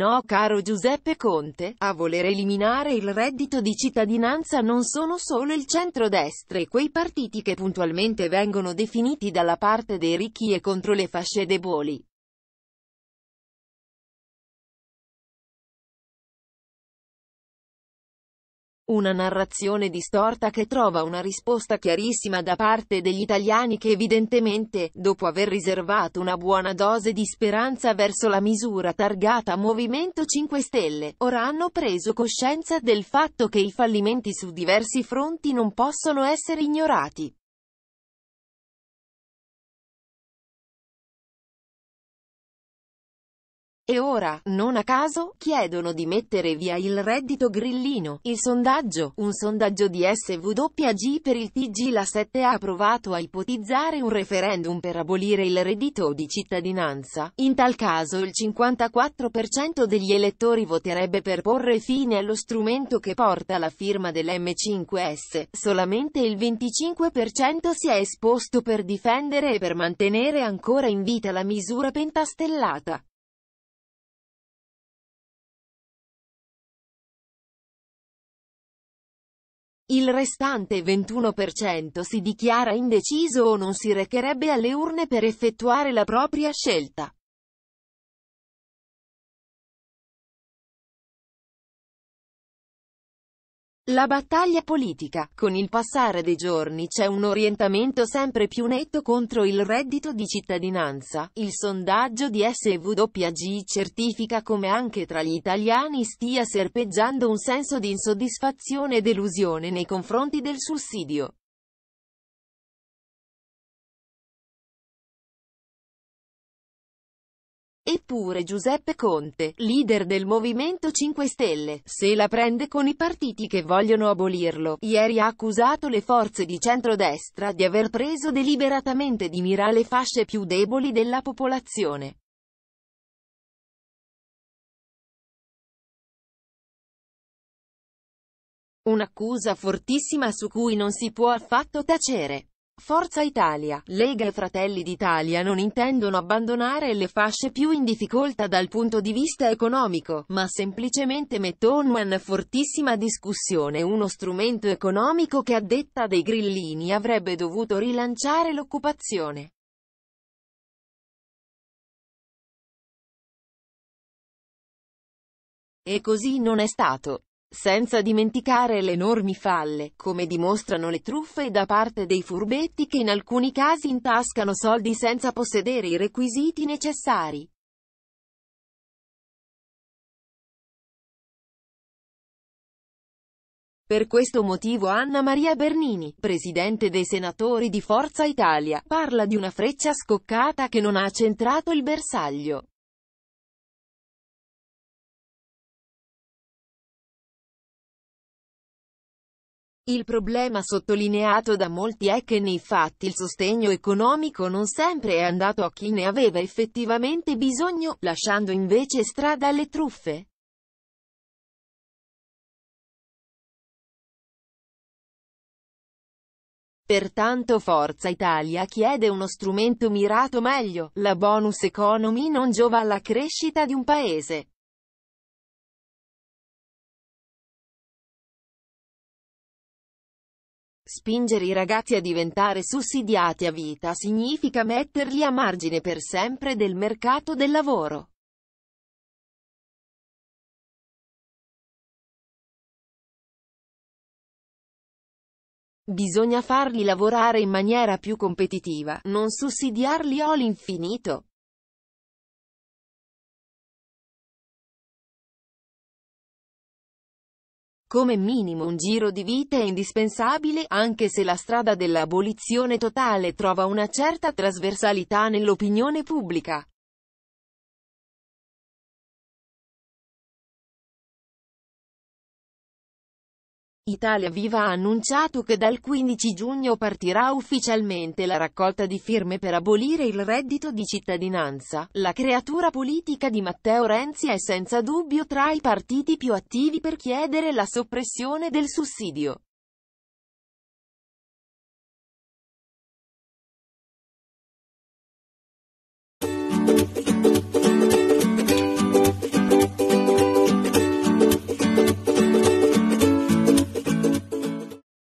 No caro Giuseppe Conte, a voler eliminare il reddito di cittadinanza non sono solo il centrodestra e quei partiti che puntualmente vengono definiti dalla parte dei ricchi e contro le fasce deboli. Una narrazione distorta che trova una risposta chiarissima da parte degli italiani che evidentemente, dopo aver riservato una buona dose di speranza verso la misura targata Movimento 5 Stelle, ora hanno preso coscienza del fatto che i fallimenti su diversi fronti non possono essere ignorati. E ora, non a caso, chiedono di mettere via il reddito grillino. Il sondaggio, un sondaggio di SWG per il TG La 7 ha provato a ipotizzare un referendum per abolire il reddito di cittadinanza. In tal caso il 54% degli elettori voterebbe per porre fine allo strumento che porta la firma dell'M5S. Solamente il 25% si è esposto per difendere e per mantenere ancora in vita la misura pentastellata. Il restante 21% si dichiara indeciso o non si recherebbe alle urne per effettuare la propria scelta. La battaglia politica. Con il passare dei giorni c'è un orientamento sempre più netto contro il reddito di cittadinanza. Il sondaggio di SWG certifica come anche tra gli italiani stia serpeggiando un senso di insoddisfazione e delusione nei confronti del sussidio. Eppure Giuseppe Conte, leader del Movimento 5 Stelle, se la prende con i partiti che vogliono abolirlo. Ieri ha accusato le forze di centrodestra di aver preso deliberatamente di mira le fasce più deboli della popolazione. Un'accusa fortissima su cui non si può affatto tacere. Forza Italia, Lega e Fratelli d'Italia non intendono abbandonare le fasce più in difficoltà dal punto di vista economico, ma semplicemente mettono in fortissima discussione uno strumento economico che a detta dei grillini avrebbe dovuto rilanciare l'occupazione. E così non è stato. Senza dimenticare le enormi falle, come dimostrano le truffe da parte dei furbetti che in alcuni casi intascano soldi senza possedere i requisiti necessari. Per questo motivo Anna Maria Bernini, presidente dei senatori di Forza Italia, parla di una freccia scoccata che non ha centrato il bersaglio. Il problema sottolineato da molti è che nei fatti il sostegno economico non sempre è andato a chi ne aveva effettivamente bisogno, lasciando invece strada alle truffe. Pertanto Forza Italia chiede uno strumento mirato meglio, la bonus economy non giova alla crescita di un paese. Spingere i ragazzi a diventare sussidiati a vita significa metterli a margine per sempre del mercato del lavoro. Bisogna farli lavorare in maniera più competitiva, non sussidiarli all'infinito. Come minimo un giro di vita è indispensabile, anche se la strada dell'abolizione totale trova una certa trasversalità nell'opinione pubblica. Italia Viva ha annunciato che dal 15 giugno partirà ufficialmente la raccolta di firme per abolire il reddito di cittadinanza. La creatura politica di Matteo Renzi è senza dubbio tra i partiti più attivi per chiedere la soppressione del sussidio.